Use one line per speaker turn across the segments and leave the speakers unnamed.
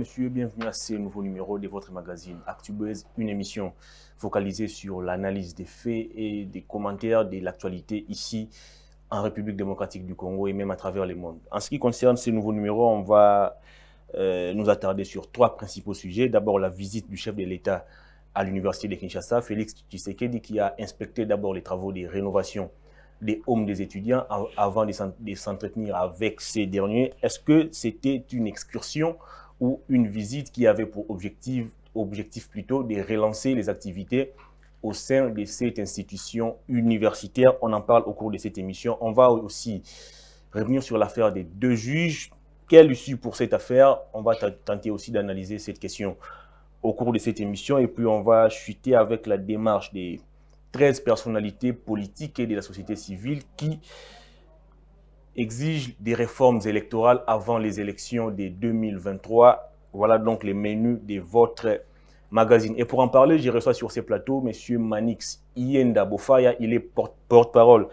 Monsieur, bienvenue à ce nouveau numéro de votre magazine ActuBuzz, une émission focalisée sur l'analyse des faits et des commentaires de l'actualité ici en République démocratique du Congo et même à travers le monde. En ce qui concerne ce nouveau numéro, on va euh, nous attarder sur trois principaux sujets. D'abord, la visite du chef de l'État à l'Université de Kinshasa, Félix Tshisekedi, qui a inspecté d'abord les travaux de rénovation des hommes des étudiants avant de s'entretenir avec ces derniers. Est-ce que c'était une excursion ou une visite qui avait pour objectif, objectif plutôt de relancer les activités au sein de cette institution universitaire. On en parle au cours de cette émission. On va aussi revenir sur l'affaire des deux juges. Quelle issue pour cette affaire On va tenter aussi d'analyser cette question au cours de cette émission. Et puis, on va chuter avec la démarche des 13 personnalités politiques et de la société civile qui exige des réformes électorales avant les élections de 2023. Voilà donc les menus de votre magazine. Et pour en parler, je reçois sur ces plateaux M. Manix Ienda Bofaya. Il est porte-parole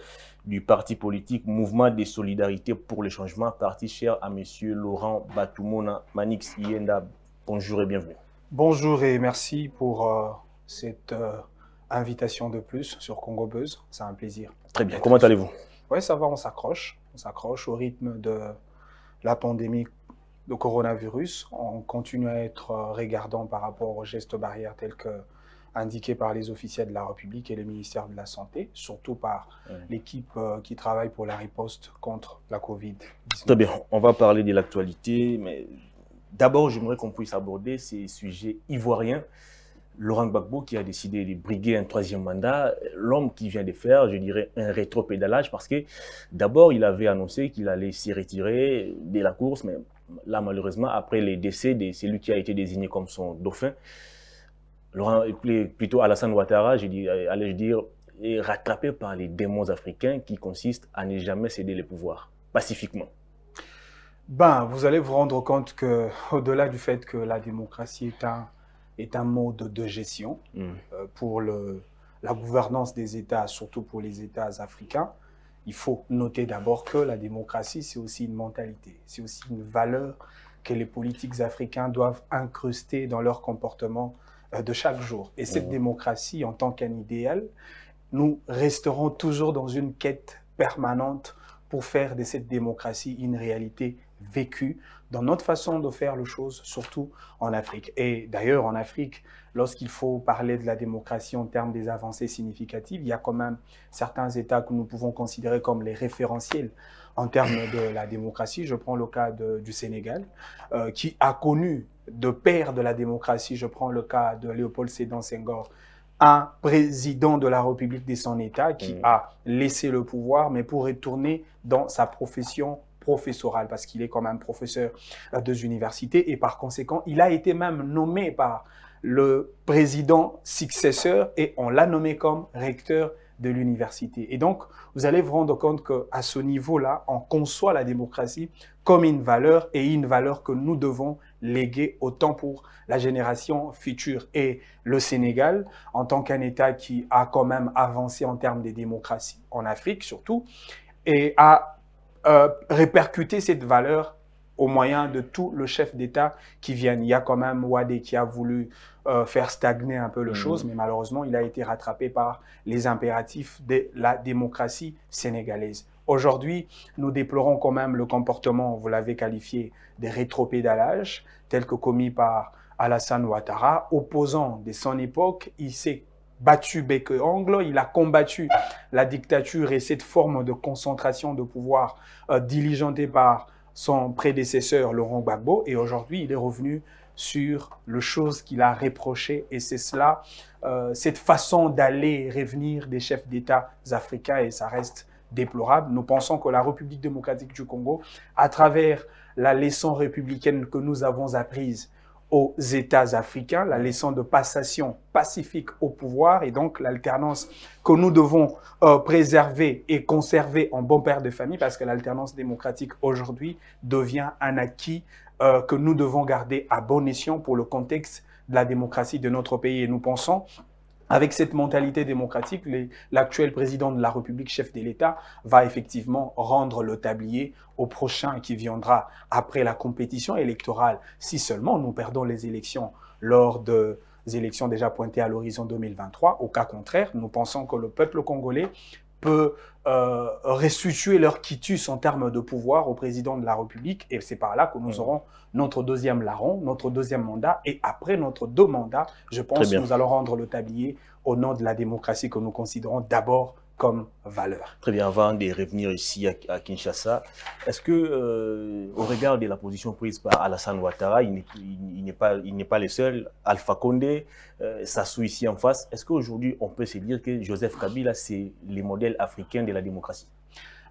du parti politique Mouvement des Solidarités pour le Changement, parti cher à M. Laurent Batumona. Manix Ienda, bonjour et bienvenue.
Bonjour et merci pour euh, cette euh, invitation de plus sur Congo Buzz. C'est un plaisir. Très
bien. Comment allez-vous
Oui, ça va, on s'accroche s'accroche au rythme de la pandémie de coronavirus. On continue à être euh, regardant par rapport aux gestes barrières tels que indiqués par les officiels de la République et le ministère de la Santé, surtout par l'équipe euh, qui travaille pour la riposte contre la Covid.
-19. Très bien, on va parler de l'actualité, mais d'abord, j'aimerais qu'on puisse aborder ces sujets ivoiriens. Laurent Gbagbo qui a décidé de briguer un troisième mandat, l'homme qui vient de faire, je dirais, un rétropédalage parce que d'abord, il avait annoncé qu'il allait s'y retirer de la course, mais là, malheureusement, après les décès de celui qui a été désigné comme son dauphin, Laurent, plutôt Alassane Ouattara, je dirais, je dire, est rattrapé par les démons africains qui consistent à ne jamais céder le pouvoir, pacifiquement.
Ben, vous allez vous rendre compte que, delà du fait que la démocratie est un est un mode de gestion mm. euh, pour le, la gouvernance des États, surtout pour les États africains. Il faut noter d'abord que la démocratie, c'est aussi une mentalité, c'est aussi une valeur que les politiques africains doivent incruster dans leur comportement euh, de chaque jour. Et cette mm. démocratie, en tant qu'un idéal, nous resterons toujours dans une quête permanente pour faire de cette démocratie une réalité vécue dans notre façon de faire les choses, surtout en Afrique. Et d'ailleurs, en Afrique, lorsqu'il faut parler de la démocratie en termes des avancées significatives, il y a quand même certains États que nous pouvons considérer comme les référentiels en termes de la démocratie. Je prends le cas du Sénégal, euh, qui a connu de père de la démocratie, je prends le cas de Léopold Sédan Senghor, un président de la République de son État qui mmh. a laissé le pouvoir, mais pour retourner dans sa profession professoral, parce qu'il est quand même professeur à euh, deux universités, et par conséquent, il a été même nommé par le président successeur, et on l'a nommé comme recteur de l'université. Et donc, vous allez vous rendre compte qu'à ce niveau-là, on conçoit la démocratie comme une valeur et une valeur que nous devons léguer autant pour la génération future. Et le Sénégal, en tant qu'un État qui a quand même avancé en termes de démocratie en Afrique surtout, et a euh, répercuter cette valeur au moyen de tout le chef d'État qui viennent. Il y a quand même Wade qui a voulu euh, faire stagner un peu le choses, mhm. chose, mais malheureusement, il a été rattrapé par les impératifs de la démocratie sénégalaise. Aujourd'hui, nous déplorons quand même le comportement, vous l'avez qualifié, des rétropédalages, tel que commis par Alassane Ouattara, opposant de son époque, il s'est battu bec et il a combattu la dictature et cette forme de concentration de pouvoir euh, diligentée par son prédécesseur Laurent Gbagbo et aujourd'hui il est revenu sur le chose qu'il a reproché et c'est cela, euh, cette façon d'aller et revenir des chefs d'État africains et ça reste déplorable. Nous pensons que la République démocratique du Congo, à travers la leçon républicaine que nous avons apprise aux États africains, la leçon de passation pacifique au pouvoir et donc l'alternance que nous devons euh, préserver et conserver en bon père de famille parce que l'alternance démocratique aujourd'hui devient un acquis euh, que nous devons garder à bon escient pour le contexte de la démocratie de notre pays et nous pensons avec cette mentalité démocratique, l'actuel président de la République, chef de l'État, va effectivement rendre le tablier au prochain qui viendra après la compétition électorale, si seulement nous perdons les élections lors de élections déjà pointées à l'horizon 2023. Au cas contraire, nous pensons que le peuple congolais euh, restituer leur quitus en termes de pouvoir au président de la République. Et c'est par là que nous aurons notre deuxième larron, notre deuxième mandat. Et après notre deux mandats, je pense que nous allons rendre le tablier au nom de la démocratie que nous considérons d'abord comme valeur.
Très bien, avant de revenir ici à, Kinshasa, est-ce que, euh, au regard de la position prise par Alassane Ouattara, il n'est pas, il pas le seul, Alpha Condé, euh, Sassou ici en face, est-ce qu'aujourd'hui on peut se dire
que Joseph Kabila, c'est le modèle africain de la démocratie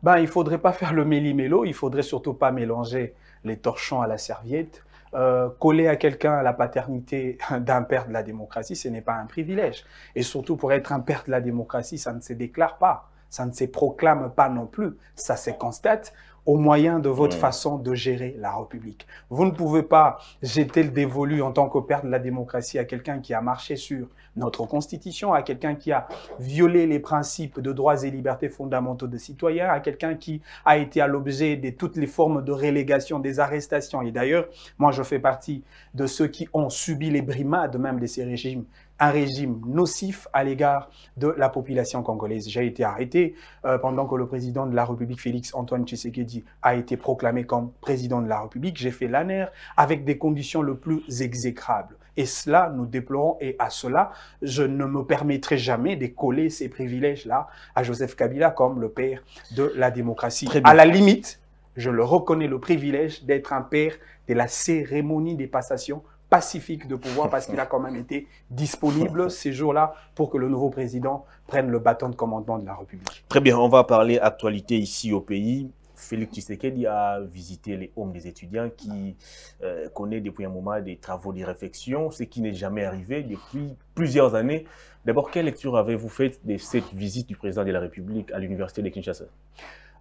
ben, Il ne faudrait pas faire le méli-mélo, il ne faudrait surtout pas mélanger les torchons à la serviette. Euh, coller à quelqu'un la paternité d'un père de la démocratie, ce n'est pas un privilège. Et surtout, pour être un père de la démocratie, ça ne se déclare pas ça ne se proclame pas non plus, ça se constate au moyen de votre façon de gérer la République. Vous ne pouvez pas jeter le dévolu en tant que de la démocratie à quelqu'un qui a marché sur notre Constitution, à quelqu'un qui a violé les principes de droits et libertés fondamentaux des citoyens, à quelqu'un qui a été à l'objet de toutes les formes de relégation, des arrestations. Et d'ailleurs, moi, je fais partie de ceux qui ont subi les brimades même de ces régimes un régime nocif à l'égard de la population congolaise. J'ai été arrêté euh, pendant que le président de la République, Félix Antoine Tshisekedi, a été proclamé comme président de la République. J'ai fait l'ANER avec des conditions le plus exécrables. Et cela, nous déplorons, et à cela, je ne me permettrai jamais de coller ces privilèges-là à Joseph Kabila comme le père de la démocratie. À la limite, je le reconnais le privilège d'être un père de la cérémonie des passations pacifique de pouvoir parce qu'il a quand même été disponible ces jours-là pour que le nouveau président prenne le bâton de commandement de la République.
Très bien, on va parler actualité ici au pays. Félix Tshisekedi a visité les hommes des étudiants qui euh, connaissent connaît depuis un moment des travaux de réflexion, ce qui n'est jamais arrivé depuis plusieurs années. D'abord, quelle lecture avez-vous faite de cette visite du président de la République à l'université de Kinshasa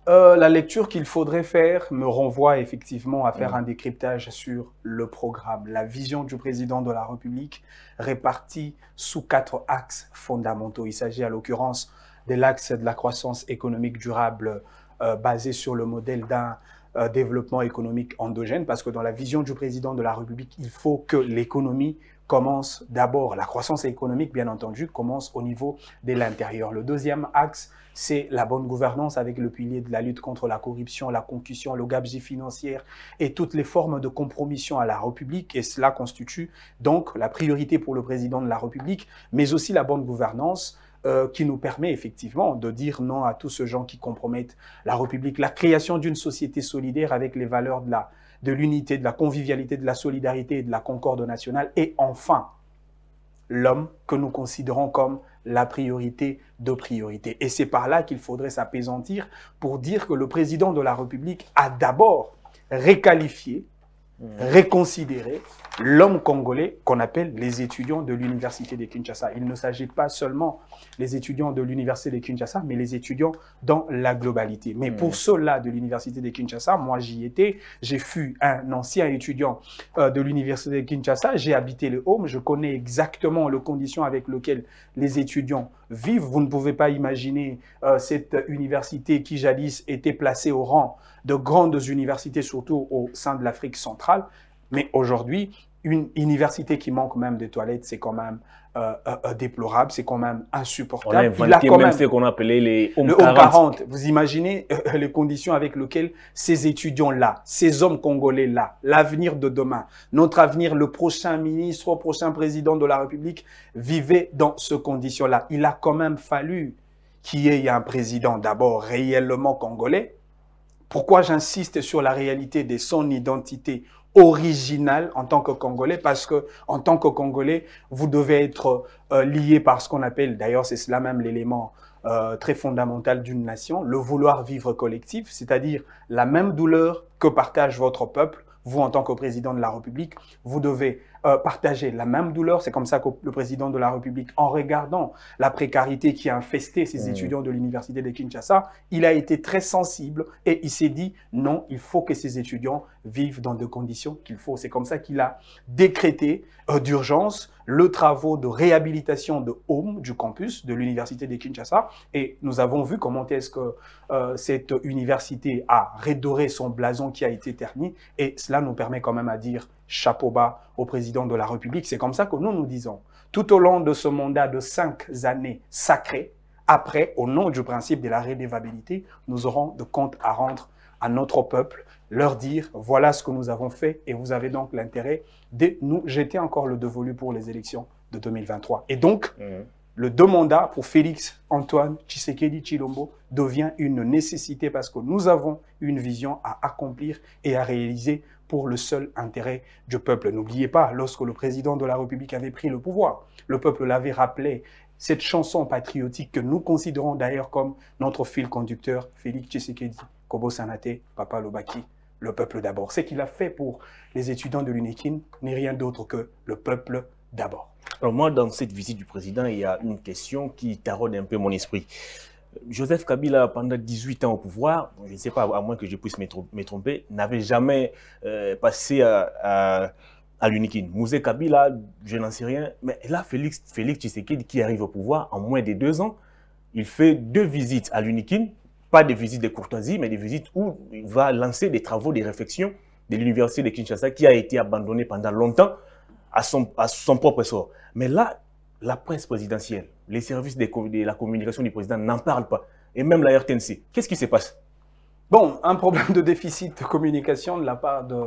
euh, la lecture qu'il faudrait faire me renvoie effectivement à faire mm. un décryptage sur le programme, la vision du président de la République répartie sous quatre axes fondamentaux. Il s'agit à l'occurrence de l'axe de la croissance économique durable euh, basé sur le modèle d'un euh, développement économique endogène, parce que dans la vision du président de la République, il faut que l'économie commence d'abord, la croissance économique bien entendu, commence au niveau de l'intérieur. Le deuxième axe, c'est la bonne gouvernance avec le pilier de la lutte contre la corruption, la concussion, le gabegie financière et toutes les formes de compromission à la République. Et cela constitue donc la priorité pour le président de la République, mais aussi la bonne gouvernance euh, qui nous permet effectivement de dire non à tous ceux gens qui compromettent la République. La création d'une société solidaire avec les valeurs de l'unité, de la convivialité, de la solidarité et de la concorde nationale. Et enfin, l'homme que nous considérons comme la priorité de priorité. Et c'est par là qu'il faudrait s'apaisantir pour dire que le président de la République a d'abord réqualifié, mmh. réconsidéré l'homme congolais qu'on appelle les étudiants de l'université de Kinshasa. Il ne s'agit pas seulement les étudiants de l'université de Kinshasa, mais les étudiants dans la globalité. Mais hmm. pour ceux-là de l'université de Kinshasa, moi j'y étais, j'ai fui un ancien étudiant euh, de l'université de Kinshasa, j'ai habité le home, je connais exactement les conditions avec lesquelles les étudiants vivent. Vous ne pouvez pas imaginer euh, cette université qui jadis était placée au rang de grandes universités, surtout au sein de l'Afrique centrale, mais aujourd'hui, une université qui manque même de toilettes, c'est quand même euh, euh, euh, déplorable, c'est quand même insupportable. On a quand même, ce
qu'on appelait les Hommes
Vous imaginez les conditions avec lesquelles ces étudiants-là, ces hommes congolais-là, l'avenir de demain, notre avenir, le prochain ministre, le prochain président de la République, vivaient dans ces conditions-là. Il a quand même fallu qu'il y ait un président d'abord réellement congolais. Pourquoi j'insiste sur la réalité de son identité original en tant que Congolais, parce que en tant que Congolais, vous devez être euh, lié par ce qu'on appelle, d'ailleurs c'est cela même l'élément euh, très fondamental d'une nation, le vouloir vivre collectif, c'est-à-dire la même douleur que partage votre peuple, vous en tant que président de la République, vous devez euh, partager la même douleur. C'est comme ça que le président de la République, en regardant la précarité qui a infesté ses mm. étudiants de l'université de Kinshasa, il a été très sensible et il s'est dit non, il faut que ces étudiants vivent dans des conditions qu'il faut. C'est comme ça qu'il a décrété euh, d'urgence le travaux de réhabilitation de Home, du campus de l'université de Kinshasa. Et nous avons vu comment est-ce que euh, cette université a redoré son blason qui a été terni. Et cela nous permet quand même à dire chapeau bas au président de la République. C'est comme ça que nous nous disons, tout au long de ce mandat de cinq années sacrées, après, au nom du principe de la rédévabilité, nous aurons de comptes à rendre à notre peuple, leur dire voilà ce que nous avons fait et vous avez donc l'intérêt de nous jeter encore le devolu pour les élections de 2023. Et donc, mmh. le deux mandats pour Félix Antoine Tshisekedi Chilombo devient une nécessité parce que nous avons une vision à accomplir et à réaliser pour le seul intérêt du peuple. N'oubliez pas, lorsque le président de la République avait pris le pouvoir, le peuple l'avait rappelé. Cette chanson patriotique que nous considérons d'ailleurs comme notre fil conducteur, Félix Tshisekedi, Kobo Sanate, Papa Lobaki, le peuple d'abord. Ce qu'il a fait pour les étudiants de l'UNEKIN n'est rien d'autre que
le peuple d'abord. Alors moi, dans cette visite du président, il y a une question qui taraude un peu mon esprit. Joseph Kabila, pendant 18 ans au pouvoir, je ne sais pas, à moins que je puisse me tromper, n'avait jamais euh, passé à, à, l'Unikin. Mouzé Kabila, je n'en sais rien. Mais là, Félix, Félix Tshisekedi, qui arrive au pouvoir en moins de deux ans, il fait deux visites à l'Unikin, pas des visites de courtoisie, mais des visites où il va lancer des travaux, des réflexions de l'Université de Kinshasa, qui a été abandonnée pendant longtemps à son, à son propre sort. Mais là, la presse présidentielle, les services de la
communication du président n'en parlent pas, et même la RTNC. Qu'est-ce qui se passe Bon, un problème de déficit de communication de la part de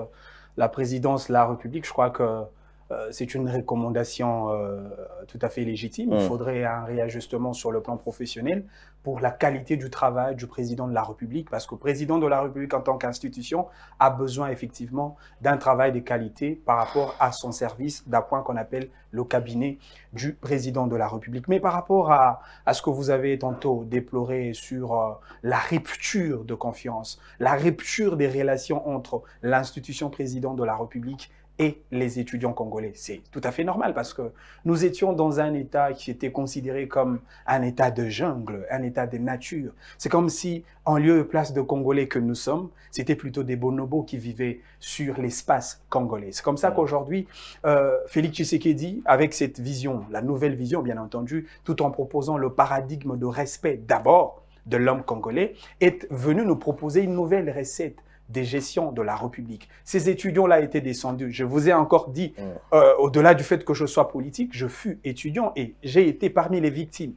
la présidence de la République. Je crois que euh, c'est une recommandation euh, tout à fait légitime. Il mmh. faudrait un réajustement sur le plan professionnel pour la qualité du travail du président de la République, parce que le président de la République en tant qu'institution a besoin effectivement d'un travail de qualité par rapport à son service, d'un point qu'on appelle le cabinet du président de la République. Mais par rapport à, ce que vous avez tantôt déploré sur euh, la rupture de confiance, la rupture des relations entre l'institution président de la République et les étudiants congolais. C'est tout à fait normal parce que nous étions dans un État qui était considéré comme un État de jungle, un État de nature. C'est comme si, en lieu et place de Congolais que nous sommes, c'était plutôt des bonobos qui vivaient sur l'espace congolais. C'est comme ça mm. qu'aujourd'hui, euh, Félix Tshisekedi, avec cette vision, la nouvelle vision bien entendu, tout en proposant le paradigme de respect d'abord, de l'homme congolais, est venu nous proposer une nouvelle recette des gestions de la République. Ces étudiants-là étaient descendus. Je vous ai encore dit, mm. euh, au-delà du fait que je sois politique, je fus étudiant et j'ai été parmi les victimes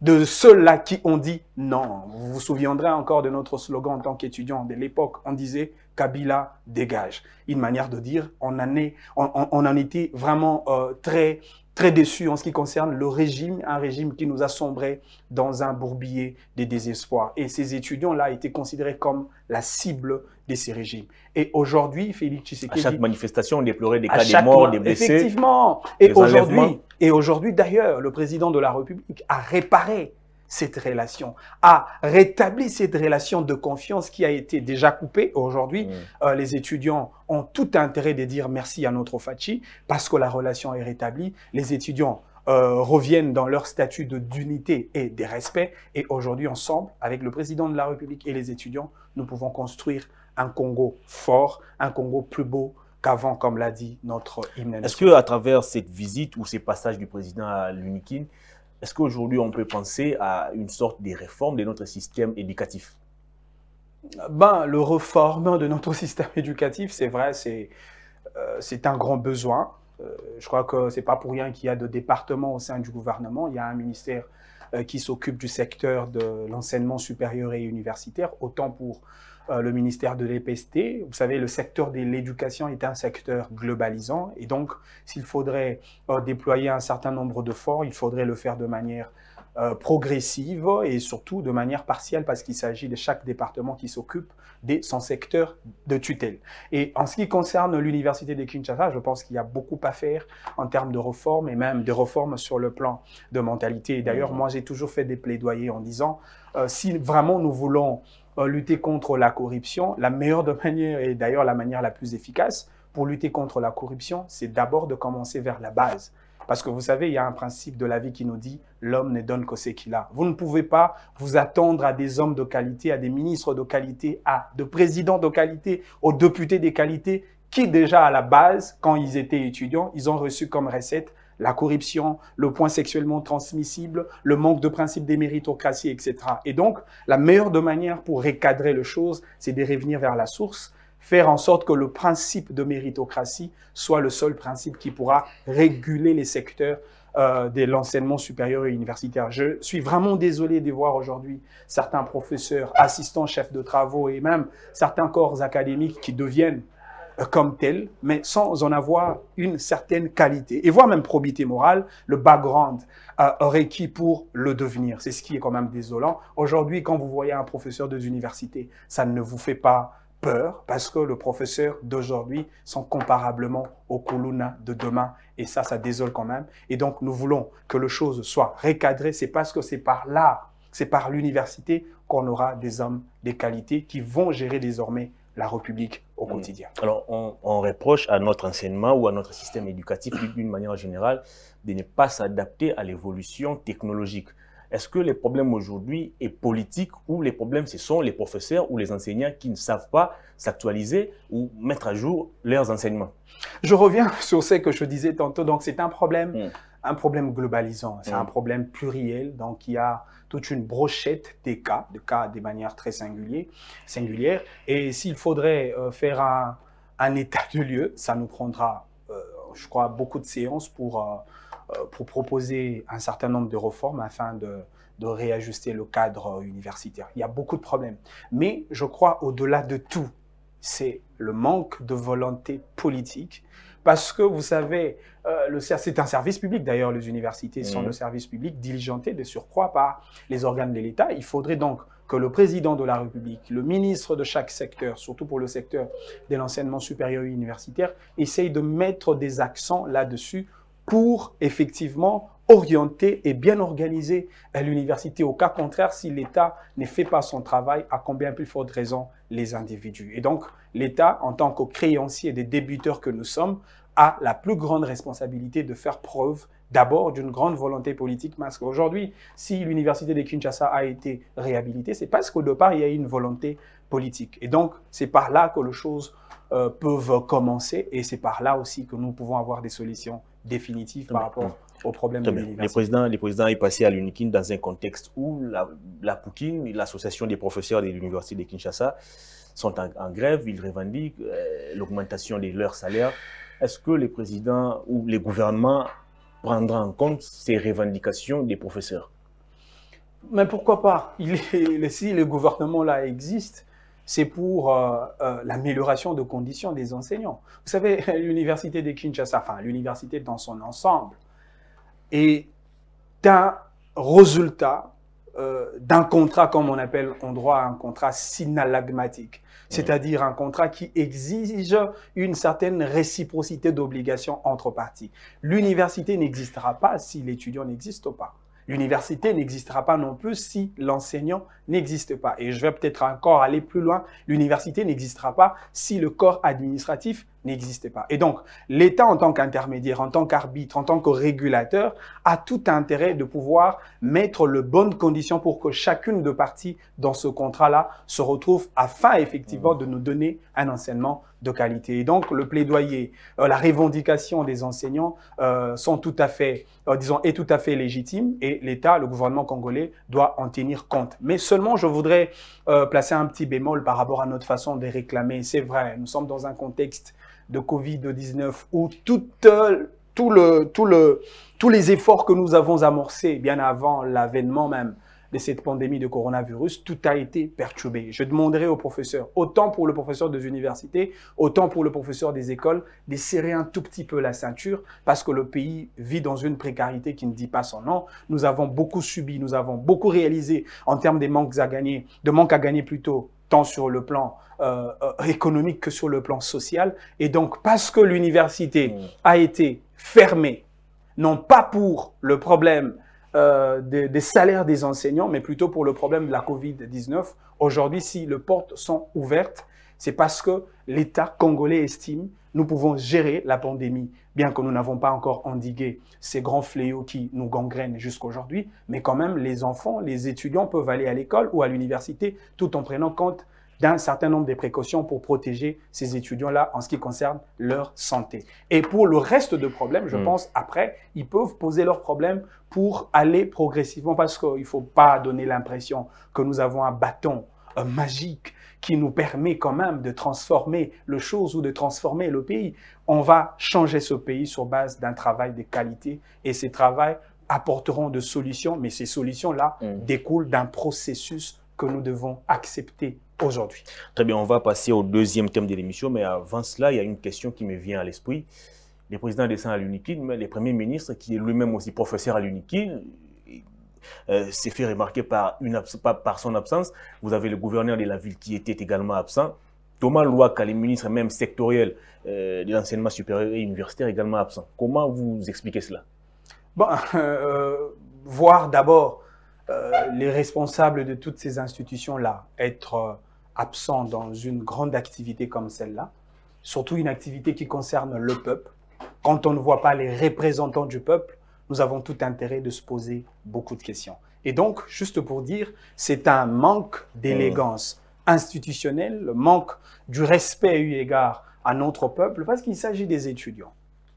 de ceux-là qui ont dit non. Vous vous souviendrez encore de notre slogan en tant qu'étudiant de l'époque. On disait Kabila dégage. Une manière de dire, on en, était vraiment euh, très très déçus en ce qui concerne le régime, un régime qui nous a sombré dans un bourbier des désespoirs. Et ces étudiants-là étaient considérés comme la cible de ces régimes. Et aujourd'hui, Félix Tshisekedi... À chaque
manifestation, on déplorait des cas de morts, des blessés, Effectivement.
Et aujourd'hui, et aujourd'hui, d'ailleurs, le président de la République a réparé cette relation, à rétablir cette relation de confiance qui a été déjà coupée. Aujourd'hui, euh, les étudiants ont tout intérêt de dire merci à notre Fachi parce que la relation est rétablie. Les étudiants euh, reviennent dans leur statut d'unité et de respect. Et aujourd'hui, ensemble, avec le président de la République et les étudiants, nous pouvons construire un Congo fort, un Congo plus beau, qu'avant, comme l'a dit notre hymne. Est-ce
qu'à travers cette visite ou ces passages du président à l'UNIKIN, est-ce qu'aujourd'hui, on peut penser
à une sorte de
réforme de notre système éducatif
ben, Le reforme de notre système éducatif, c'est vrai, c'est euh, un grand besoin. Euh, je crois que ce n'est pas pour rien qu'il y a de départements au sein du gouvernement. Il y a un ministère euh, qui s'occupe du secteur de l'enseignement supérieur et universitaire, autant pour euh, le ministère de l'EPST. Vous savez, le secteur de l'éducation est un secteur globalisant et donc s'il faudrait euh, déployer un certain nombre de forts, il faudrait le faire de manière euh, progressive et surtout de manière partielle parce qu'il s'agit de chaque département qui s'occupe de son secteur de tutelle. Et en ce qui concerne l'université de Kinshasa, je pense qu'il y a beaucoup à faire en termes de réformes et même de réformes sur le plan de mentalité. d'ailleurs, mmh. moi, j'ai toujours fait des plaidoyers en disant, si vraiment nous voulons euh, lutter contre la corruption, la meilleure de manière, et d'ailleurs la manière la plus efficace pour lutter contre la corruption, c'est d'abord de commencer vers la base. Parce que vous savez, il y a un principe de la vie qui nous dit l'homme ne donne que ce qu'il a. Vous ne pouvez pas vous attendre à des hommes de qualité, à des ministres de qualité, à des présidents de qualité, aux députés des qualités qui déjà à la base, quand ils étaient étudiants, ils ont reçu comme recette la corruption, le point sexuellement transmissible, le manque de principe des méritocraties, etc. Et donc, la meilleure de manière pour recadrer les choses, c'est de revenir vers la source, faire en sorte que le principe de méritocratie soit le seul principe qui pourra réguler les secteurs euh, de l'enseignement supérieur et universitaire. Je suis vraiment désolé de voir aujourd'hui certains professeurs, assistants, chefs de travaux et même certains corps académiques qui deviennent euh, comme tel, mais sans en avoir une certaine qualité, et voire même probité morale, le background euh, requis pour le devenir. C'est ce qui est quand même désolant. Aujourd'hui, quand vous voyez un professeur des universités, ça ne vous fait pas peur, parce que le professeur d'aujourd'hui sont comparablement aux coluna de demain, et ça, ça désole quand même. Et donc, nous voulons que les choses soient recadrées, c'est parce que c'est par là, c'est par l'université qu'on aura des hommes, des qualités qui vont gérer désormais la République au mm. quotidien.
Alors, on, reproche à notre enseignement ou à notre système éducatif, d'une manière générale, de ne pas s'adapter à l'évolution technologique. Est-ce que le problème aujourd'hui est politique ou les problèmes, ce sont les professeurs ou les enseignants qui ne savent pas
s'actualiser ou mettre à jour leurs enseignements Je reviens sur ce que je disais tantôt. Donc, c'est un problème, mm. un problème globalisant. C'est mm. un problème pluriel. Donc, il y a toute une brochette des cas, de cas de manière très singulière. singulière. Et s'il faudrait euh, faire un, état de lieu, ça nous prendra, euh, je crois, beaucoup de séances pour, euh, pour proposer un certain nombre de réformes afin de, de réajuster le cadre universitaire. Il y a beaucoup de problèmes. Mais je crois au-delà de tout, c'est le manque de volonté politique parce que vous savez, euh, c'est un service public. D'ailleurs, les universités sont mmh. le service public diligenté de surcroît par les organes de l'État. Il faudrait donc que le président de la République, le ministre de chaque secteur, surtout pour le secteur de l'enseignement supérieur et universitaire, essaye de mettre des accents là-dessus pour effectivement orienter et bien organiser l'université. Au cas contraire, si l'État ne fait pas son travail, à combien plus forte raison les individus. Et donc, l'État, en tant que créancier des débiteurs que nous sommes, a la plus grande responsabilité de faire preuve d'abord d'une grande volonté politique parce qu'aujourd'hui, si l'université de Kinshasa a été réhabilitée, c'est parce qu'au départ, il y a eu une volonté politique. Et donc, c'est par là que les choses euh, peuvent commencer et c'est par là aussi que nous pouvons avoir des solutions définitives par rapport au problème de l'université.
Le président, est passé à l'UNIKIN dans un contexte où la, la PUKIN, l'association des professeurs de l'université de Kinshasa, sont en, grève, ils revendiquent euh, l'augmentation de leurs salaires. Est-ce que les présidents ou les gouvernements prendront en compte ces revendications des professeurs
Mais pourquoi pas Si le gouvernement là existe, c'est pour euh, euh, l'amélioration de conditions des enseignants. Vous savez, l'université de Kinshasa, enfin l'université dans son ensemble, est un résultat d'un contrat, comme on appelle en droit un contrat synalagmatique c'est-à-dire un contrat qui exige une certaine réciprocité d'obligations entre parties. L'université n'existera pas si l'étudiant n'existe pas. L'université n'existera pas non plus si l'enseignant n'existe pas. Et je vais peut-être encore aller plus loin. L'université n'existera pas si le corps administratif n'existait pas. Et donc, l'État en tant qu'intermédiaire, en tant qu'arbitre, en tant que régulateur, a tout intérêt de pouvoir mettre les bonnes conditions pour que chacune de parties dans ce contrat-là se retrouve afin effectivement de nous donner un enseignement de qualité. Et donc, le plaidoyer, euh, la revendication des enseignants euh, sont tout à fait, euh, disons, est tout à fait légitime et l'État, le gouvernement congolais doit en tenir compte. Mais seulement, je voudrais placer un petit bémol par rapport à notre façon de réclamer. C'est vrai, nous sommes dans un contexte de Covid-19 où tout, euh, tout le, tout le, tous les efforts que nous avons amorcés bien avant l'avènement même de cette pandémie de coronavirus, tout a été perturbé. Je demanderai aux professeurs, autant pour le professeur des universités, autant pour le professeur des écoles, de serrer un tout petit peu la ceinture parce que le pays vit dans une précarité qui ne dit pas son nom. Nous avons beaucoup subi, nous avons beaucoup réalisé en termes de manques à gagner, de manques à gagner plutôt tant sur le plan euh, euh, économique que sur le plan social. Et donc, parce que l'université mmh. a été fermée, non pas pour le problème euh, des, salaires des enseignants, mais plutôt pour le problème de la Covid-19, aujourd'hui, si les portes sont ouvertes, c'est parce que l'État congolais estime nous pouvons gérer la pandémie, bien que nous n'avons pas encore endigué ces grands fléaux qui nous gangrènent jusqu'à aujourd'hui, mais quand même, les enfants, les étudiants peuvent aller à l'école ou à l'université tout en prenant compte d'un certain nombre de précautions pour protéger ces étudiants-là en ce qui concerne leur santé. Et pour le reste de problèmes, je mm. pense, après, ils peuvent poser leurs problèmes pour aller progressivement parce qu'il ne faut pas donner l'impression que nous avons un bâton magique qui nous permet quand même de transformer le chose ou de transformer le pays. On va changer ce pays sur base d'un travail de qualité et ces travaux apporteront des solutions, mais ces solutions-là mm. découlent d'un processus que nous devons accepter aujourd'hui.
Très bien, on va passer au deuxième thème de l'émission, mais avant cela, il y a une question qui me vient à l'esprit. Les présidents descend à lunikin mais les premiers ministres, qui est lui-même aussi professeur à l'UNIKID, s'est euh, fait remarquer par, une par son absence. Vous avez le gouverneur de la ville qui était également absent. Thomas Louaka, les ministres même sectoriels euh, de l'enseignement supérieur et universitaire, également absent. Comment vous expliquez cela
Bon, euh, voir d'abord les responsables de toutes ces institutions-là être absents dans une grande activité comme celle-là, surtout une activité qui concerne le peuple, quand on ne voit pas les représentants du peuple, nous avons tout intérêt de se poser beaucoup de questions. Et donc, juste pour dire, c'est un manque d'élégance institutionnelle, le manque du respect eu égard à notre peuple, parce qu'il s'agit des étudiants.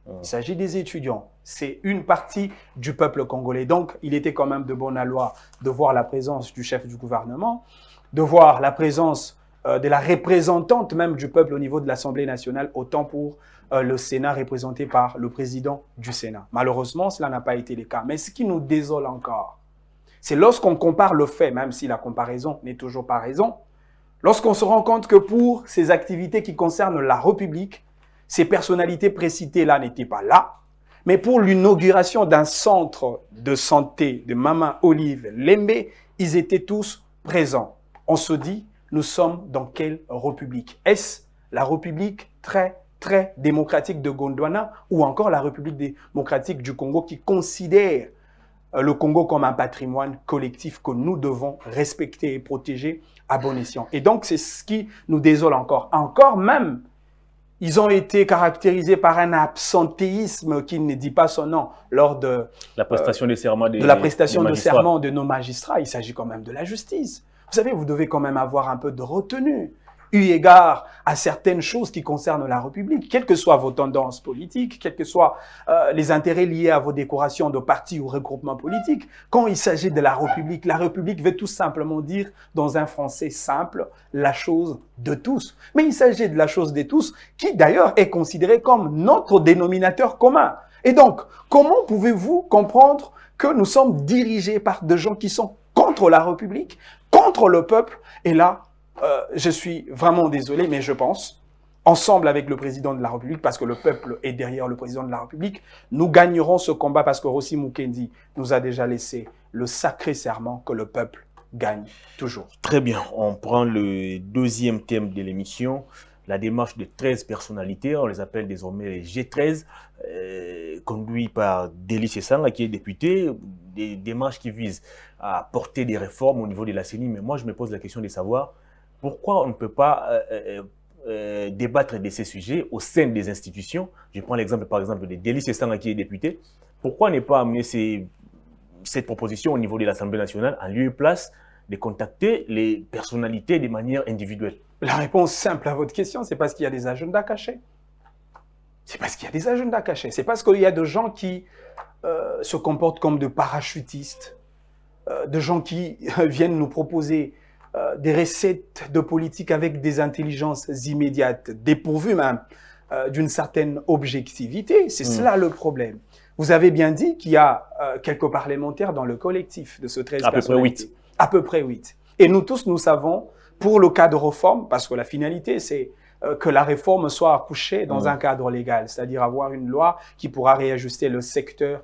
Il s'agit des étudiants. C'est une partie du peuple congolais. Donc, il était quand même de bon loi de voir la présence du chef du gouvernement, de voir la présence euh, de la représentante même du peuple au niveau de l'Assemblée nationale, autant pour euh, le Sénat représenté par le président du Sénat. Malheureusement, cela n'a pas été le cas. Mais ce qui nous désole encore, c'est lorsqu'on compare le fait, même si la comparaison n'est toujours pas raison, lorsqu'on se rend compte que pour ces activités qui concernent la République, ces personnalités précitées là n'étaient pas là, mais pour l'inauguration d'un centre de santé de Maman Olive Lembe, ils étaient tous présents. On se dit, nous sommes dans quelle République Est-ce la République très très démocratique de Gondwana ou encore la République démocratique du Congo qui considère euh, le Congo comme un patrimoine collectif que nous devons respecter et protéger à bon escient. Et donc, c'est ce qui nous désole encore. Encore même, ils ont été caractérisés par un absentéisme qui ne dit pas son nom lors de
la prestation euh, des de la prestation de serment
de nos magistrats. Il s'agit quand même de la justice. Vous savez, vous devez quand même avoir un peu de retenue eu égard à certaines choses qui concernent la République, quelles que soient vos tendances politiques, quels que soient euh, les intérêts liés à vos décorations de partis ou regroupements politiques, quand il s'agit de la République, la République veut tout simplement dire, dans un français simple, la chose de tous. Mais il s'agit de la chose de tous, qui d'ailleurs est considérée comme notre dénominateur commun. Et donc, comment pouvez-vous comprendre que nous sommes dirigés par des gens qui sont contre la République, contre le peuple, et là, euh, je suis vraiment désolé, mais je pense, ensemble avec le président de la République, parce que le peuple est derrière le président de la République, nous gagnerons ce combat parce que Rossi Mukendi nous a déjà laissé le sacré serment que le peuple gagne toujours.
Très bien, on prend le deuxième thème de l'émission, la démarche de 13 personnalités, on les appelle désormais les G13, euh, par Delice Sessanga qui est député, des démarches qui visent à porter des réformes au niveau de la CENI, mais moi je me pose la question de savoir pourquoi on ne peut pas euh, euh, euh, débattre de ces sujets au sein des institutions Je prends l'exemple, par exemple, de Délice Sanga qui est député. Pourquoi ne pas amener cette proposition au niveau de l'Assemblée nationale en lieu et place de contacter les personnalités de manière individuelle La réponse simple à votre
question, c'est parce qu'il y a des agendas cachés. C'est parce qu'il y a des agendas cachés. C'est parce qu'il y a de gens qui se comportent comme de parachutistes, de gens qui viennent nous proposer euh, des recettes de politique avec des intelligences immédiates, dépourvues même euh, d'une certaine objectivité. C'est mm. cela le problème. Vous avez bien dit qu'il y a euh, quelques parlementaires dans le collectif de ce 13 À peu près 8. À peu près 8. Et nous tous, nous savons, pour le cas de réforme, parce que la finalité, c'est que la réforme soit accouchée dans mm. un cadre légal, c'est-à-dire avoir une loi qui pourra réajuster le secteur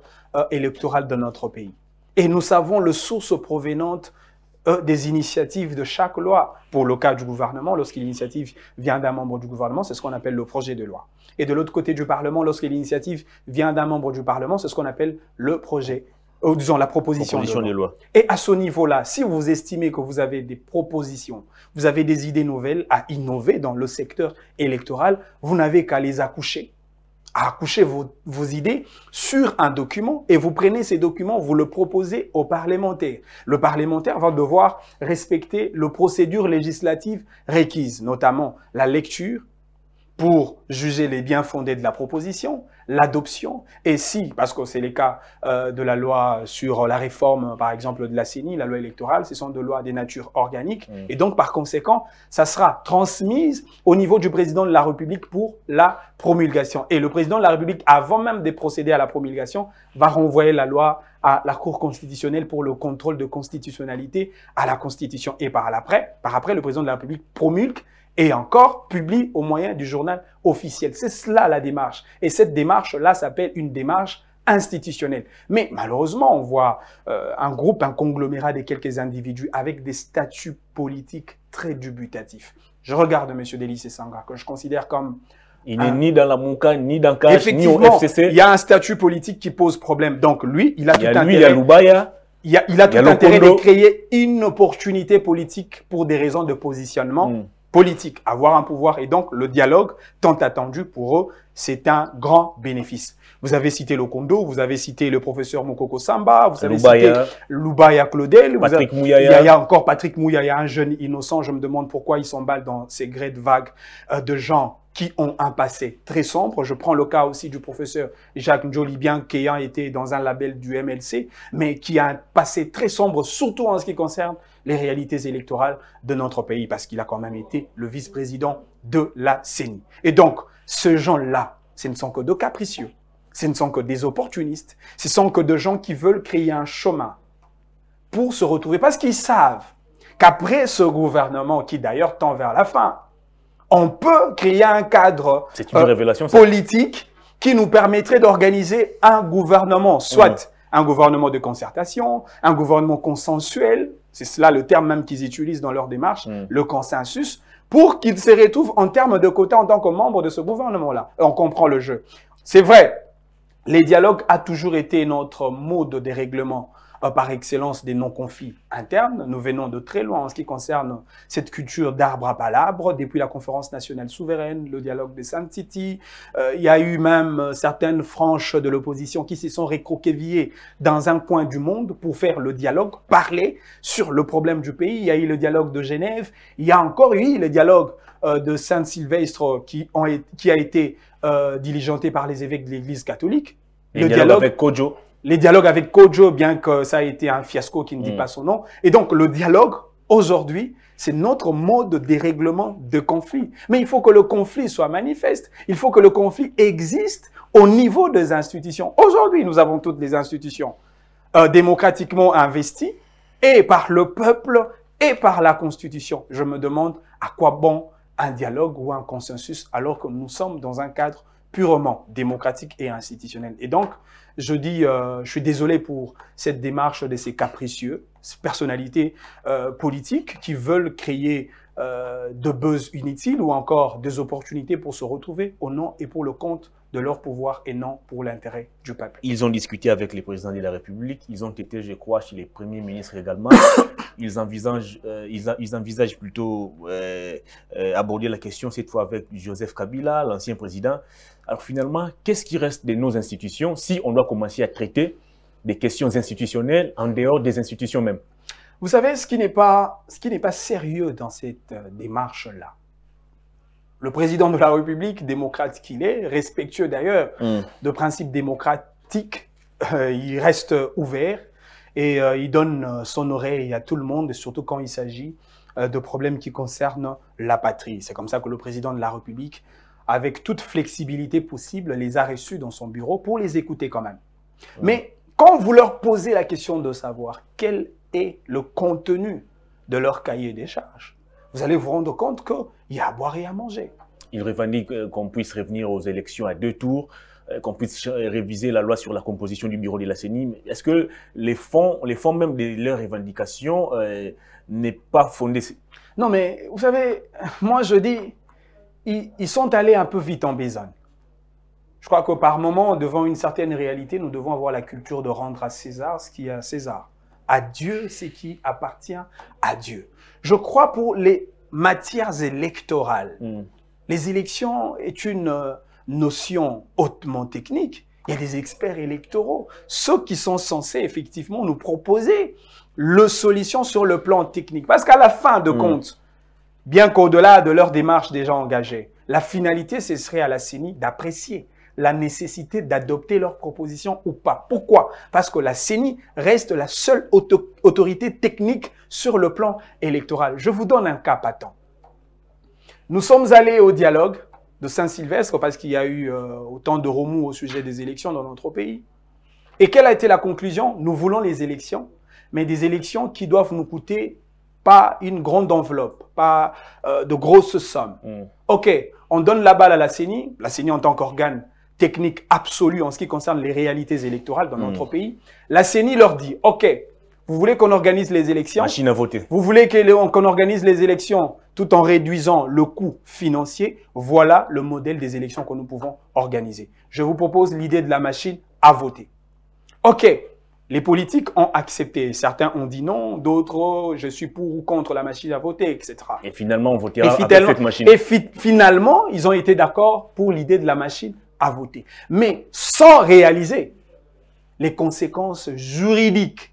électoral de notre pays. Et nous savons le source provenante euh, des initiatives de chaque loi. Pour le cas du gouvernement, lorsque l'initiative vient d'un membre du gouvernement, c'est ce qu'on appelle le projet de loi. Et de l'autre côté du Parlement, lorsque l'initiative vient d'un membre du Parlement, c'est ce qu'on appelle le projet euh, disons la proposition, de, loi. Et à ce niveau-là, si vous estimez que vous avez des propositions, vous avez des idées nouvelles à innover dans le secteur électoral, vous n'avez qu'à les accoucher à accoucher vos, idées sur un document et vous prenez ces documents, vous le proposez au parlementaire. Le parlementaire va devoir respecter le procédure législative requise, notamment la lecture, pour juger les biens fondés de la proposition, l'adoption, et si, parce que c'est le cas euh, de la loi sur la réforme, par exemple, de la CENI, la loi électorale, ce sont des lois des natures organiques, mm. et donc par conséquent, ça sera transmise au niveau du président de la République pour la promulgation. Et le président de la République, avant même de procéder à la promulgation, va renvoyer la loi à la Cour constitutionnelle pour le contrôle de constitutionnalité à la Constitution. Et par après, par après le président de la République promulgue et encore publie au moyen du journal officiel. C'est cela la démarche. Et cette démarche-là s'appelle une démarche institutionnelle. Mais malheureusement, on voit euh, un groupe, un conglomérat de quelques individus avec des statuts politiques très dubitatifs. Je regarde M. Délice Sangra, que je considère comme... Il n'est ni dans la Monca, ni dans ni au FCC. il y a un statut politique qui pose problème. Donc lui, il a tout intérêt... Il y a Loubaya. Il a, tout intérêt de créer une opportunité politique pour des raisons de positionnement. Hmm politique, avoir un pouvoir. Et donc, le dialogue, tant attendu pour eux, c'est un grand bénéfice. Vous avez cité Le Kondo, vous avez cité le professeur Mokoko Samba, vous avez cité Lubaya Claudel, vous avez, Il y a encore Patrick il y a un jeune innocent. Je me demande pourquoi il s'emballe dans ces grèves vagues euh, de gens qui ont un passé très sombre. Je prends le cas aussi du professeur Jacques Njolibian, qui ayant été dans un label du MLC, mais qui a un passé très sombre, surtout en ce qui concerne les réalités électorales de notre pays, parce qu'il a quand même été le vice-président de la CENI. Et donc, ces gens-là, ce ne sont que de capricieux, ce ne sont que des opportunistes, ce sont que de gens qui veulent créer un chemin pour se retrouver, parce qu'ils savent qu'après ce gouvernement, qui d'ailleurs tend vers la fin, on peut créer un cadre euh, politique qui nous permettrait d'organiser un gouvernement, soit un gouvernement de concertation, un gouvernement consensuel, c'est cela le terme même qu'ils utilisent dans leur démarche, mm. le consensus, pour qu'ils se retrouvent en termes de côté en tant que membres de ce gouvernement-là. On comprend le jeu. C'est vrai, les dialogues a toujours été notre mode de dérèglement. Euh, par excellence des non-conflits internes. Nous venons de très loin en ce qui concerne cette culture d'arbre à palabre, depuis la conférence nationale souveraine, le dialogue des Saint City. Euh, il y a eu même euh, certaines franches de l'opposition qui se sont récroquevillées dans un coin du monde pour faire le dialogue, parler sur le problème du pays. Il y a eu le dialogue de Genève. Il y a encore eu le dialogue de Saint-Sylvestre qui, a été diligenté par les évêques de l'Église catholique. le dialogue, dialogue avec Kojo les dialogues avec Kojo, bien que ça ait été un fiasco qui ne dit mm. pas son nom. Et donc, le dialogue, aujourd'hui, c'est notre mode de dérèglement de conflit. Mais il faut que le conflit soit manifeste. Il faut que le conflit existe au niveau des institutions. Aujourd'hui, nous avons toutes les institutions euh, démocratiquement investies et par le peuple et par la Constitution. Je me demande à quoi bon un dialogue ou un consensus alors que nous sommes dans un cadre purement démocratique et institutionnel. Et donc, je dis, euh, je suis désolé pour cette démarche de ces capricieux, ces personnalités euh, politiques qui veulent créer euh, de buzz inutile ou encore des opportunités pour se retrouver au nom et pour le compte de leur pouvoir et non pour l'intérêt du peuple.
Ils ont discuté avec les présidents de la République, ils ont été, je crois, chez les premiers ministres également. Ils envisagent, euh, ils, plutôt euh, euh, aborder la question cette fois avec Joseph Kabila, l'ancien président. Alors finalement, qu'est-ce qui reste de nos institutions si on doit commencer à traiter des questions institutionnelles en dehors des institutions même
vous savez, ce qui n'est pas, ce qui n'est pas sérieux dans cette euh, démarche-là, le président de la République, démocrate qu'il est, respectueux d'ailleurs mm. de principes démocratiques, euh, il reste ouvert et euh, il donne son oreille à tout le monde, surtout quand il s'agit de problèmes qui concernent la patrie. C'est comme ça que le président de la République, avec toute flexibilité possible, les a reçus dans son bureau pour les écouter quand même. Mm. Mais quand vous leur posez la question de savoir quel et le contenu de leur cahier des charges. Vous allez vous rendre compte qu'il y a à boire et à manger.
Ils revendiquent euh, qu'on puisse revenir aux élections à deux tours, euh, qu'on puisse réviser la loi sur la composition du bureau de la CENI. Est-ce que les fonds, les fonds même de leurs revendications
euh, n'est pas fondé Non, mais vous savez, moi je dis, ils, sont allés un peu vite en besogne. Je crois que par moment, devant une certaine réalité, nous devons avoir la culture de rendre à César ce qui est à César à Dieu, ce qui appartient à Dieu. Je crois pour les matières électorales. Mm. Les élections est une euh, notion hautement technique. Il y a des experts électoraux, ceux qui sont censés effectivement nous proposer le solution sur le plan technique. Parce qu'à la fin de mm. compte, bien qu'au-delà de leur démarche déjà engagée, la finalité, ce serait à la CENI d'apprécier la nécessité d'adopter leurs propositions ou pas. Pourquoi Parce que la CENI reste la seule autorité technique sur le plan électoral. Je vous donne un cas patent. Nous sommes allés au dialogue de Saint-Sylvestre parce qu'il y a eu euh, autant de remous au sujet des élections dans notre pays. Et quelle a été la conclusion Nous voulons les élections, mais des élections qui doivent nous coûter pas une grande enveloppe, pas euh, de grosses sommes. Mm. OK, on donne la balle à la CENI, la CENI en tant qu'organe technique absolue en ce qui concerne les réalités électorales dans notre hmm. pays. La CENI leur dit, OK, vous voulez qu'on organise les élections Machine à voter. Vous voulez qu'on organise les élections tout en réduisant le coût financier. Voilà le modèle des élections que nous pouvons organiser. Je vous propose l'idée de la machine à voter. OK, les politiques ont accepté. Certains ont dit non, d'autres, oh, je suis pour ou contre la machine à voter, etc. Et finalement, on votera avec cette machine. Et finalement, ils ont été d'accord pour l'idée de la machine à voter. Mais sans réaliser les conséquences juridiques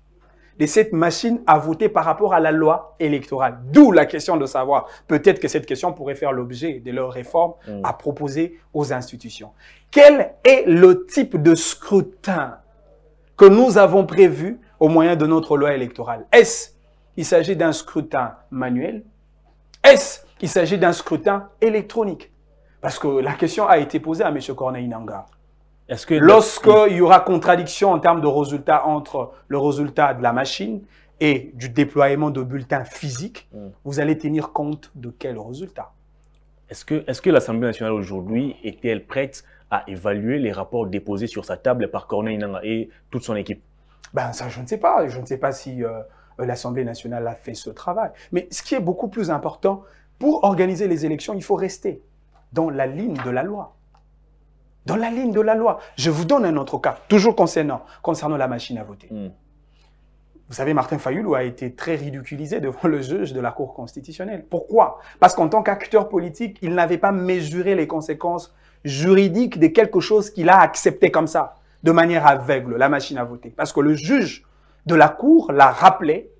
de cette machine à voter par rapport à la loi électorale. D'où la question de savoir, peut-être que cette question pourrait faire l'objet de leur réforme mm. à proposer aux institutions. Quel est le type de scrutin que nous avons prévu au moyen de notre loi électorale Est-ce qu'il s'agit d'un scrutin manuel Est-ce qu'il s'agit d'un scrutin électronique parce que la question a été posée à M. Corneille Nanga.
Que... Lorsqu'il
y aura contradiction en termes de résultats entre le résultat de la machine et du déploiement de bulletins physiques, mm. vous allez tenir compte de quel résultat Est-ce que,
l'Assemblée nationale aujourd'hui est-elle prête à évaluer les rapports déposés sur sa table par Corneille Nanga et toute son équipe
Ben ça, je ne sais pas. Je ne sais pas si euh, l'Assemblée nationale a fait ce travail. Mais ce qui est beaucoup plus important, pour organiser les élections, il faut rester dans la ligne de la loi. Dans la ligne de la loi. Je vous donne un autre cas, toujours concernant, concernant la machine à voter. Hmm. Vous savez, Martin Fayoulou a été très ridiculisé devant le juge de la Cour constitutionnelle. Pourquoi Parce qu'en tant qu'acteur politique, il n'avait pas mesuré les conséquences juridiques de quelque chose qu'il a accepté comme ça, de manière aveugle, la machine à voter. Parce que le juge de la Cour l'a rappelé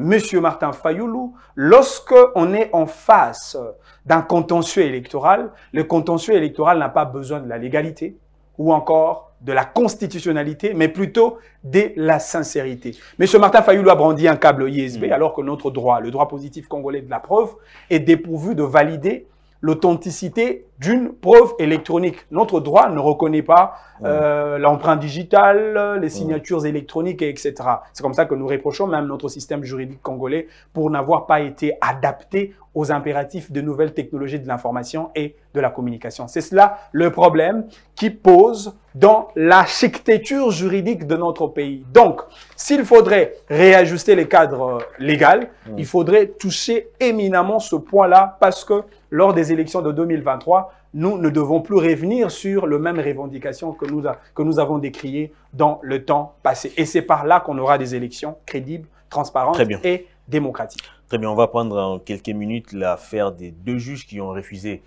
Monsieur Martin Fayoulou, lorsque on est en face d'un contentieux électoral, le contentieux électoral n'a pas besoin de la légalité ou encore de la constitutionnalité, mais plutôt de la sincérité. Monsieur Martin Fayoulou a brandi un câble ISB hmm. alors que notre droit, le droit positif congolais de la preuve, est dépourvu de valider l'authenticité d'une preuve électronique. Notre droit ne reconnaît pas euh, l'empreinte digitale, les signatures électroniques, etc. C'est comme ça que nous réprochons même notre système juridique congolais pour n'avoir pas été adapté aux impératifs de nouvelles technologies de l'information et de la communication. C'est cela le problème qui pose dans la l'architecture juridique de notre pays. Donc, s'il faudrait réajuster les cadres euh, légaux, il faudrait toucher éminemment ce point-là parce que lors des élections de 2023, nous ne devons plus revenir sur les même revendications que nous, que nous avons décriées dans le temps passé. Et c'est par là qu'on aura des élections crédibles, transparentes et démocratiques.
Très bien, on va prendre en quelques minutes l'affaire des deux juges qui ont refusé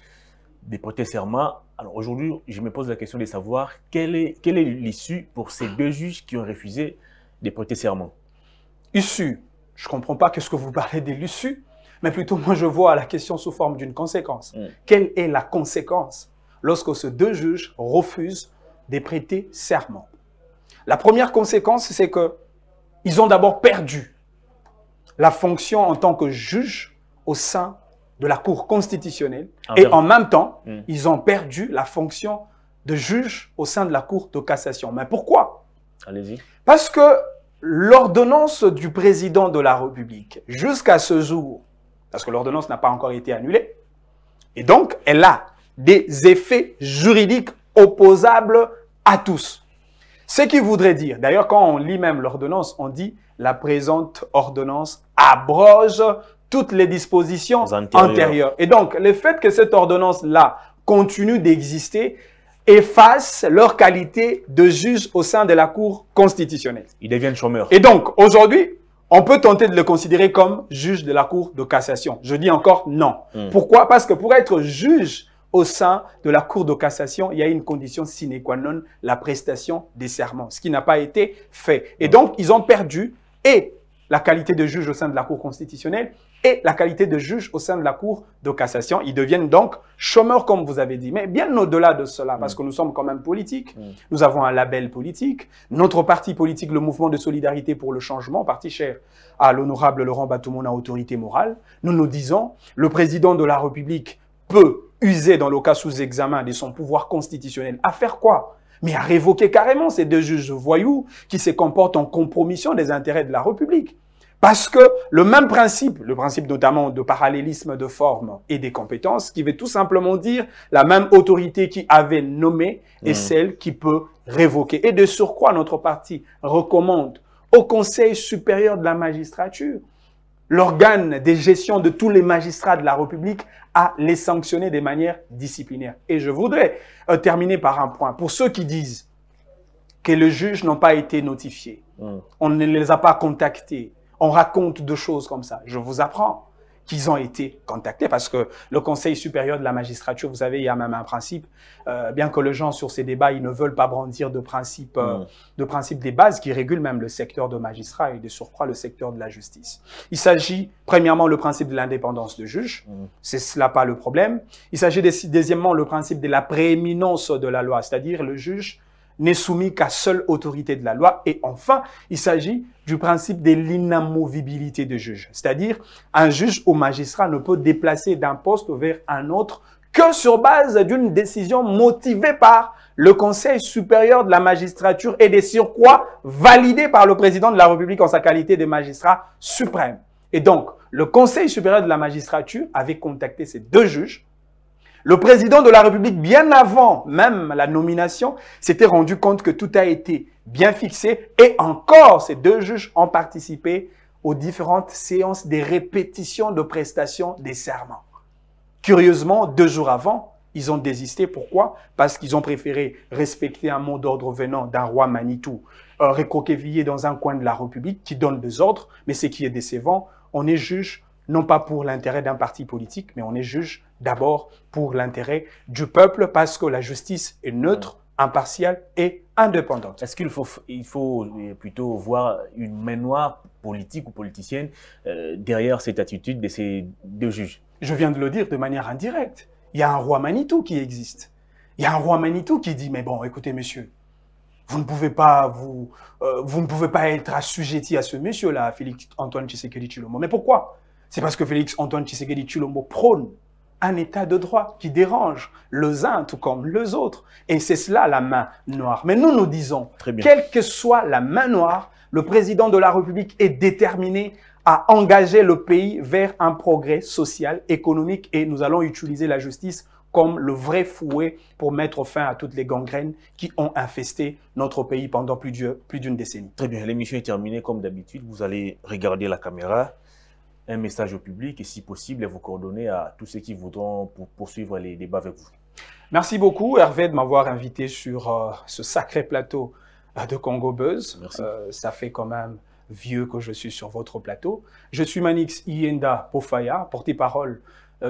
des prêter serment. Alors aujourd'hui, je me pose la question de savoir quelle est, quelle est l'issue pour ces
deux juges qui ont refusé de prêter serment. Issue, je ne comprends pas quest ce que vous parlez de l'issue mais plutôt moi je vois la question sous forme d'une conséquence. Mm. Quelle est la conséquence lorsque ces deux juges refusent de prêter serment La première conséquence, c'est que ils ont d'abord perdu la fonction en tant que juge au sein de la Cour constitutionnelle ah, et en même temps, mm. ils ont perdu la fonction de juge au sein de la Cour de cassation. Mais pourquoi Allez-y. Parce que l'ordonnance du président de la République, jusqu'à ce jour, parce que l'ordonnance n'a pas encore été annulée. Et donc, elle a des effets juridiques opposables à tous. Ce qui voudrait dire, d'ailleurs quand on lit même l'ordonnance, on dit la présente ordonnance abroge toutes les dispositions antérieures. Et donc, le fait que cette ordonnance-là continue d'exister efface leur qualité de juge au sein de la Cour constitutionnelle.
Ils deviennent chômeurs. Et
donc, aujourd'hui, on peut tenter de le considérer comme juge de la Cour de cassation. Je dis encore non. Hmm. Pourquoi Parce que pour être juge au sein de la Cour de cassation, il y a une condition sine qua non, la prestation des serments, ce qui n'a pas été fait. Et hmm. donc, ils ont perdu et la qualité de juge au sein de la Cour constitutionnelle et la qualité de juge au sein de la Cour de cassation. Ils deviennent donc chômeurs, comme vous avez dit. Mais bien au-delà de cela, parce mm. que nous sommes quand même politiques, mm. nous avons un label politique, notre parti politique, le Mouvement de solidarité pour le changement, parti cher à l'honorable Laurent à autorité morale, nous nous disons, le président de la République peut user, dans le cas sous examen, de son pouvoir constitutionnel. À faire quoi mais à révoquer carrément ces deux juges voyous qui se comportent en compromission des intérêts de la République. Parce que le même principe, le principe notamment de parallélisme de forme et des compétences, qui veut tout simplement dire la même autorité qui avait nommé est mm. celle qui peut révoquer. Et de surcroît, notre parti recommande au Conseil supérieur de la magistrature, l'organe de gestion de tous les magistrats de la République, à les sanctionner de manière disciplinaire. Et je voudrais euh, terminer par un point. Pour ceux qui disent que les juges n'ont pas été notifiés, mm. on ne les a pas contactés, on raconte deux choses comme ça. Je vous apprends qu'ils ont été contactés parce que le Conseil supérieur de la magistrature, vous savez, il y a même un principe, euh, bien que les gens sur ces débats, ils ne veulent pas brandir de principe, euh, de principe des bases qui régulent même le secteur de magistrats et de surcroît le secteur de la justice. Il s'agit, premièrement, le principe de l'indépendance du juge. Mm. C'est cela pas le problème. Il s'agit deuxièmement le principe de la prééminence de la loi, c'est-à-dire le juge n'est soumis qu'à seule autorité de la loi. Et enfin, il s'agit du principe de l'inamovibilité de juge. C'est-à-dire, un juge ou magistrat ne peut déplacer d'un poste vers un autre que sur base d'une décision motivée par le Conseil supérieur de la magistrature et des surcroît validée par le président de la République en sa qualité de magistrat suprême. Et donc, le Conseil supérieur de la magistrature avait contacté ces deux juges le président de la République, bien avant même la nomination, s'était rendu compte que tout a été bien fixé et encore ces deux juges ont participé aux différentes séances des répétitions de prestations des serments. Curieusement, deux jours avant, ils ont désisté. Pourquoi Parce qu'ils ont préféré respecter un mot d'ordre venant d'un roi Manitou, euh, dans un coin de la République qui donne des ordres. Mais ce qui est décevant, on est juge non pas pour l'intérêt d'un parti politique, mais on est juge d'abord pour l'intérêt du peuple parce que la justice est neutre, impartiale et indépendante. Est-ce qu'il faut, il faut euh, plutôt voir une main noire politique ou politicienne euh,
derrière cette attitude de ces deux juges
Je viens de le dire de manière indirecte. Il y a un roi Manitou qui existe. Il y a un roi Manitou qui dit, mais bon, écoutez, monsieur, vous ne pouvez pas, vous, euh, vous ne pouvez pas être assujetti à ce monsieur-là, Félix Antoine Tshisekedi Chilombo. Mais pourquoi C'est parce que Félix Antoine Tshisekedi Chilombo prône un état de droit qui dérange les uns tout comme les autres. Et c'est cela la main noire. Mais nous, nous disons, quelle que soit la main noire, le président de la République est déterminé à engager le pays vers un progrès social, économique, et nous allons utiliser la justice comme le vrai fouet pour mettre fin à toutes les gangrènes qui ont infesté notre pays pendant plus d'une décennie. Très bien, l'émission est terminée comme d'habitude. Vous allez regarder la caméra
un message au public et si possible, vos coordonnées à tous ceux qui voudront poursuivre les débats avec vous.
Merci beaucoup Hervé de m'avoir invité sur euh, ce sacré plateau euh, de Congo Buzz. Euh, ça fait quand même vieux que je suis sur votre plateau. Je suis Manix Ienda Pofaya, porte-parole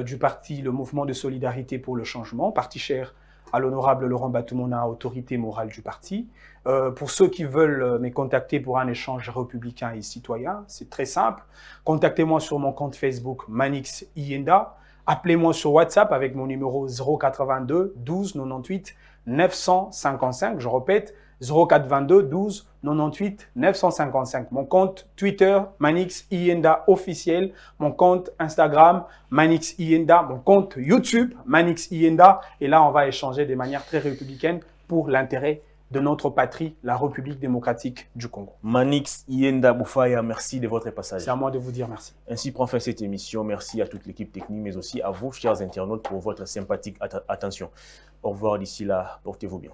du parti Le Mouvement de Solidarité pour le Changement, parti cher à l'honorable Laurent Batumona, autorité morale du parti. Euh, pour ceux qui veulent euh, me contacter pour un échange républicain et citoyen, c'est très simple. Contactez-moi sur mon compte Facebook Manix Ienda. Appelez-moi sur WhatsApp avec mon numéro 082 12 98 955. Je répète, 0422 12 98 955. Mon compte Twitter, Manix Ienda officiel. Mon compte Instagram, Manix Ienda. Mon compte YouTube, Manix Ienda. Et là, on va échanger de manière très républicaine pour l'intérêt de notre patrie, la République démocratique du Congo. Manix Ienda Boufaya, merci de votre passage. C'est à moi de vous dire merci. Ainsi
prend fin cette émission. Merci à toute l'équipe technique, mais aussi à vous, chers internautes, pour votre sympathique attention. Au revoir d'ici là. Portez-vous bien.